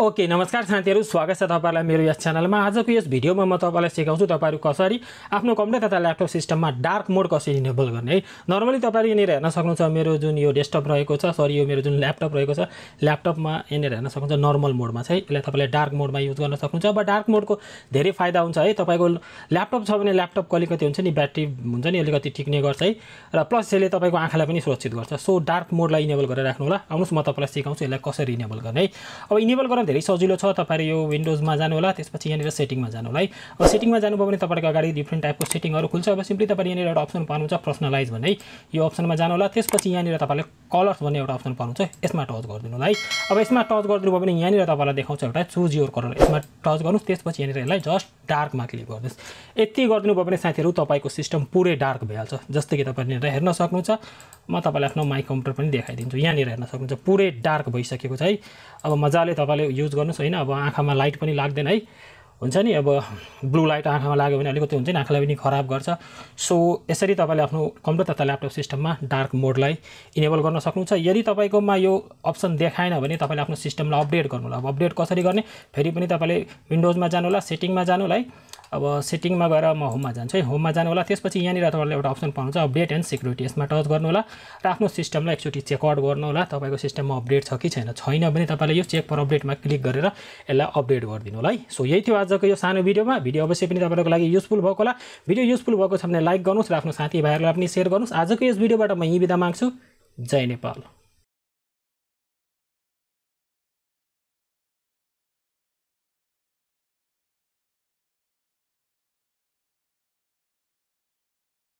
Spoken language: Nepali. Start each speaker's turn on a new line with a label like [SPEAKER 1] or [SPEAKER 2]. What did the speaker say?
[SPEAKER 1] ओके नमस्कार साथीहरू स्वागत छ तपाईँलाई मेरो यस च्यानलमा आजको यस भिडियोमा म तपाईँलाई सिकाउँछु तपाईँहरू कसरी आफ्नो कम्प्युटर तथा ल्यापटप सिस्टममा डार्क मोड कसरी इनेबल गर्ने है नर्मली तपाईँहरू यहाँनिर हेर्न सक्नुहुन्छ मेरो जुन यो डेस्कटप रहेको छ सरी यो मेरो जुन ल्यापटप रहेको छ ल्यापटपमा यहाँनिर हेर्न सक्नुहुन्छ नर्मल मोडमा छ है यसलाई तपाईँले डार्क मोडमा युज गर्न सक्नुहुन्छ अब डार्क मोडको धेरै फाइदा हुन्छ है तपाईँको ल्यापटप छ भने ल्यापटपको अलिकति हुन्छ नि ब्याट्री हुन्छ नि अलिकति टिक्ने गर्छ है र प्लस यसले तपाईँको आँखालाई पनि सुरक्षित गर्छ सो डार्क मोडलाई इनेबल गरेर राख्नु होला आउनुहोस् म तपाईँलाई सिकाउँछु यसलाई कसरी इनेबल गर्ने है अब इनेबल गर्न धेरै सजिलो छ तपाईँहरू यो विन्डोजमा जानु होला त्यसपछि यहाँनिर सेटिङमा जानु होला है अब सेटिङमा जानुभयो भने तपाईँको अगाडि डिफ्रेन्ट टाइपको सेटिङहरू खुल्छ अब सिम्पली तपाईँ यहाँनिर एउटा अप्सन पाउनुहुन्छ पर्सनलाइज भन्ने यो अप्सनमा जानु होला त्यसपछि यहाँनिर तपाईँले कलर्स भन्ने एउटा अप्सन पाउनुहुन्छ यसमा टच गरिदिनु होला है अब यसमा टच गरिदिनु भयो भने यहाँनिर तपाईँलाई देखाउँछ एउटा चुज योर कलर यसमा टच गर्नुहोस् त्यसपछि यहाँनिर यसलाई जस्ट डार्कमा क्लिक गर्नुहोस् यति गरिदिनु भयो भने साथीहरू तपाईँको सिस्टम पुरै डार्क भइहाल्छ जस्तै कि तपाईँले हेर्न सक्नुहुन्छ म तपाईँलाई आफ्नो माइक कम्प्युटर पनि देखाइदिन्छु यहाँनिर हेर्न सक्नुहुन्छ पुरै डार्क भइसकेको छ है अब मजाले तपाईँले युज गर्नुहोस् होइन अब आँखामा लाइट पनि लाग्दैन है हुन्छ नि अब ब्लू लाइट आँखामा लाग्यो भने अलिकति हुन्छ नि आँखालाई पनि खराब गर्छ सो यसरी तपाईँले आफ्नो कम्प्युटर तथा ल्यापटप सिस्टममा डार्क मोडलाई इनेबल गर्न सक्नुहुन्छ यदि तपाईँकोमा यो अप्सन देखाएन भने तपाईँले आफ्नो सिस्टमलाई अपडेट गर्नु होला अब अपडेट कसरी गर्ने फेरि पनि तपाईँले विन्डोजमा जानु होला सेटिङमा जानु होला है अब सेटिङमा गएर म होममा जान्छु है होममा जानु होला त्यसपछि यहाँनिर तपाईँले एउटा अप्सन पाउनुहुन्छ अपडेट एन्ड सेक्युरिटी यसमा टच गर्नु होला र आफ्नो सिस्टमलाई एकचोटि चेकआउट गर्नु होला तपाईँको सिस्टममा अपडेट छ कि छैन छैन भने तपाईँले यो चेक फर अपडेटमा क्लिक गरेर यसलाई अपडेट गरिदिनु होला है सो यही थियो आजको यो सानो भिडियोमा भिडियो अवश्य पनि तपाईँको लागि युजफुल भएको होला भिडियो युजफुल भएको छ भने लाइक गर्नुहोस् र आफ्नो साथीभाइहरूलाई पनि सेयर गर्नुहोस् आजको यस भिडियोबाट म यहीँ बिदा माग्छु जय नेपाल